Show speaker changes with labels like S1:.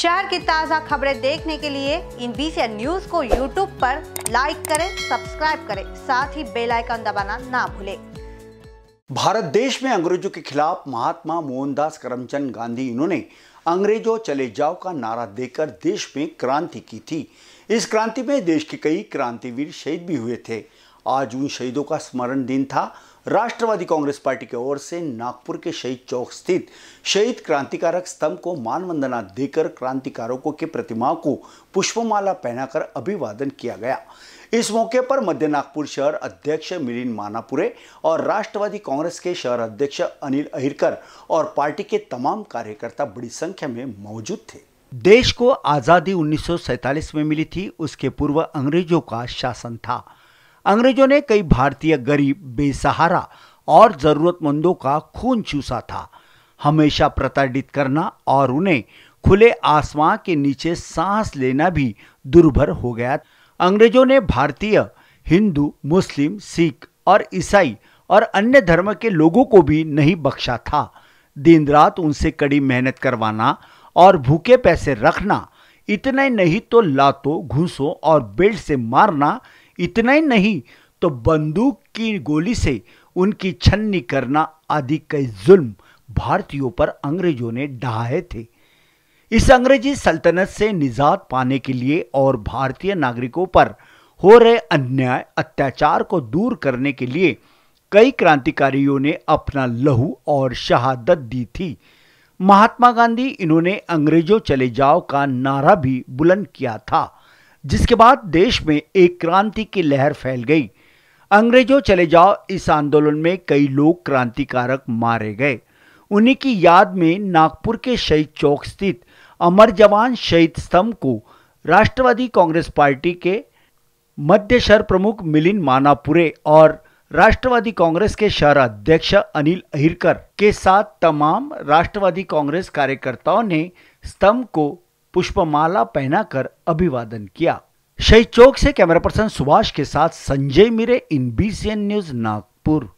S1: शहर की ताज़ा खबरें देखने के लिए इन बीसी न्यूज को यूट्यूब पर लाइक करें सब्सक्राइब करें साथ ही बेल आइकन दबाना ना भूलें भारत देश में अंग्रेजों के खिलाफ महात्मा मोहनदास करमचंद गांधी इन्होंने अंग्रेजों चले जाओ का नारा देकर देश में क्रांति की थी इस क्रांति में देश के कई क्रांतिवीर शहीद भी हुए थे आज उन शहीदों का स्मरण दिन था राष्ट्रवादी कांग्रेस पार्टी की ओर से नागपुर के शहीद चौक स्थित शहीद क्रांतिकारक स्तंभ को मानवंदना देकर क्रांतिकारकों की प्रतिमा को पुष्पमाला पहनाकर अभिवादन किया गया इस मौके पर मध्य नागपुर शहर अध्यक्ष मिलिन मानापुरे और राष्ट्रवादी कांग्रेस के शहर अध्यक्ष अनिल अहिरकर और पार्टी के तमाम कार्यकर्ता बड़ी संख्या में मौजूद थे देश को आज़ादी उन्नीस में मिली थी उसके पूर्व अंग्रेजों का शासन था अंग्रेजों ने कई भारतीय गरीब बेसहारा और जरूरतमंदों का खून चूसा था हमेशा प्रताड़ित करना और उन्हें खुले आसमां के नीचे सांस लेना भी दुर्भर हो गया अंग्रेजों ने भारतीय हिंदू मुस्लिम सिख और ईसाई और अन्य धर्म के लोगों को भी नहीं बख्शा था दिन रात उनसे कड़ी मेहनत करवाना और भूखे पैसे रखना इतने नहीं तो लातों घूसों और बेल्ट से मारना इतना ही नहीं तो बंदूक की गोली से उनकी छन्नी करना आदि कई जुल्म भारतीयों पर अंग्रेजों ने डहाए थे इस अंग्रेजी सल्तनत से निजात पाने के लिए और भारतीय नागरिकों पर हो रहे अन्याय अत्याचार को दूर करने के लिए कई क्रांतिकारियों ने अपना लहू और शहादत दी थी महात्मा गांधी इन्होंने अंग्रेजों चले जाओ का नारा भी बुलंद किया था जिसके बाद देश में एक क्रांति की लहर फैल गई अंग्रेजों चले जाओ इस आंदोलन में कई लोग क्रांतिकारक मारे गए उन्हीं की याद में नागपुर के शहीद चौक स्थित अमर जवान शहीद स्तंभ को राष्ट्रवादी कांग्रेस पार्टी के मध्य शहर प्रमुख मिलिन मानापुरे और राष्ट्रवादी कांग्रेस के शहर अध्यक्ष अनिल अहिरकर के साथ तमाम राष्ट्रवादी कांग्रेस कार्यकर्ताओं ने स्तंभ को पुष्पमाला पहनाकर अभिवादन किया शहीद चौक से कैमरा पर्सन सुभाष के साथ Sanjay Mire N B news Nagpur